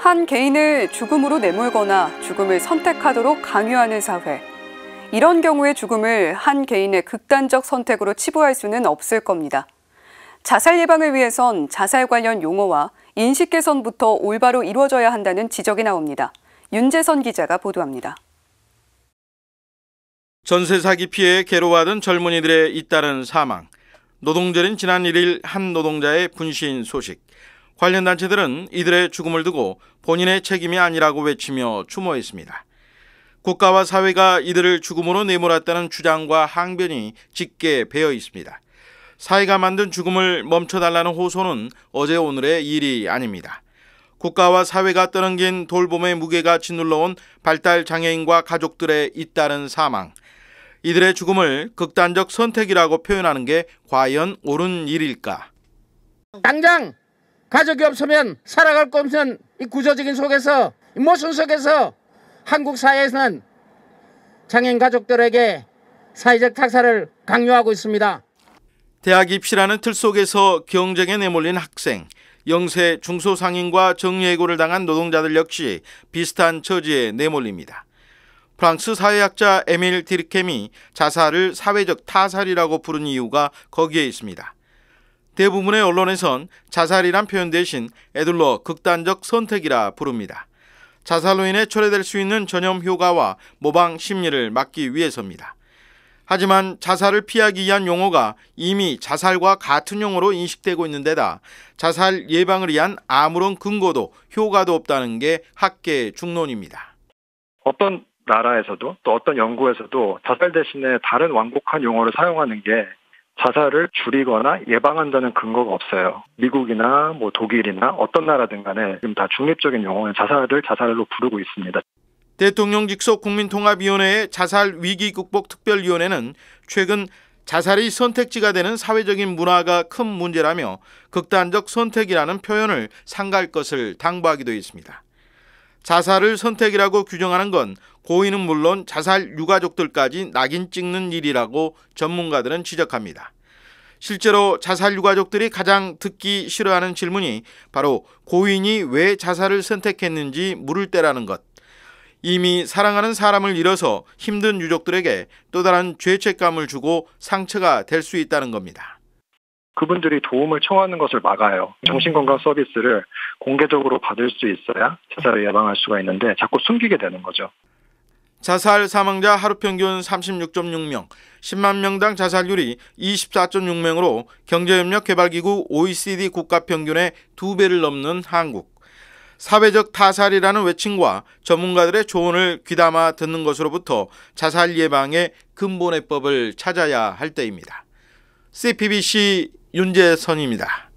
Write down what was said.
한 개인을 죽음으로 내몰거나 죽음을 선택하도록 강요하는 사회. 이런 경우에 죽음을 한 개인의 극단적 선택으로 치부할 수는 없을 겁니다. 자살 예방을 위해선 자살 관련 용어와 인식 개선부터 올바로 이루어져야 한다는 지적이 나옵니다. 윤재선 기자가 보도합니다. 전세 사기 피해에 괴로워하던 젊은이들의 잇따른 사망. 노동절인 지난 1일 한 노동자의 분신 소식. 관련 단체들은 이들의 죽음을 두고 본인의 책임이 아니라고 외치며 추모했습니다. 국가와 사회가 이들을 죽음으로 내몰았다는 주장과 항변이 짙게 배어 있습니다. 사회가 만든 죽음을 멈춰달라는 호소는 어제 오늘의 일이 아닙니다. 국가와 사회가 떠넘긴 돌봄의 무게가 짓눌러온 발달 장애인과 가족들의 잇따른 사망. 이들의 죽음을 극단적 선택이라고 표현하는 게 과연 옳은 일일까? 당장 가족이 없으면 살아갈 거 없는 이 구조적인 속에서 이 모순 속에서 한국 사회에서는 장애인 가족들에게 사회적 탁사를 강요하고 있습니다. 대학 입시라는 틀 속에서 경쟁에 내몰린 학생, 영세 중소상인과 정예고를 당한 노동자들 역시 비슷한 처지에 내몰립니다. 프랑스 사회학자 에밀 디르켐이 자살을 사회적 타살이라고 부른 이유가 거기에 있습니다. 대부분의 언론에선 자살이란 표현 대신 애둘러 극단적 선택이라 부릅니다. 자살로 인해 초래될 수 있는 전염 효과와 모방 심리를 막기 위해서입니다. 하지만 자살을 피하기 위한 용어가 이미 자살과 같은 용어로 인식되고 있는 데다 자살 예방을 위한 아무런 근거도 효과도 없다는 게 학계의 중론입니다. 어떤 나라에서도 또 어떤 연구에서도 자살 대신에 다른 완곡한 용어를 사용하는 게 자살을 줄이거나 예방한다는 근거가 없어요. 미국이나 뭐 독일이나 어떤 나라든 간에 지금 다 중립적인 용어의 자살을 자살로 부르고 있습니다. 대통령 직속 국민통합위원회의 자살 위기 극복 특별위원회는 최근 자살이 선택지가 되는 사회적인 문화가 큰 문제라며 극단적 선택이라는 표현을 상갈 것을 당부하기도 했습니다. 자살을 선택이라고 규정하는 건 고인은 물론 자살 유가족들까지 낙인 찍는 일이라고 전문가들은 지적합니다. 실제로 자살 유가족들이 가장 듣기 싫어하는 질문이 바로 고인이 왜 자살을 선택했는지 물을 때라는 것. 이미 사랑하는 사람을 잃어서 힘든 유족들에게 또 다른 죄책감을 주고 상처가 될 수 있다는 겁니다. 그분들이 도움을 청하는 것을 막아요. 음. 정신건강 서비스를 공개적으로 받을 수 있어야 자살을 네. 예방할 수가 있는데 자꾸 숨기게 되는 거죠. 자살 사망자 하루 평균 36.6명, 10만 명당 자살률이 24.6명으로 경제협력개발기구 OECD 국가 평균의 두 배를 넘는 한국. 사회적 타살이라는 외침과 전문가들의 조언을 귀담아 듣는 것으로부터 자살 예방의 근본 의법을 찾아야 할 때입니다. CPBC 윤재선입니다.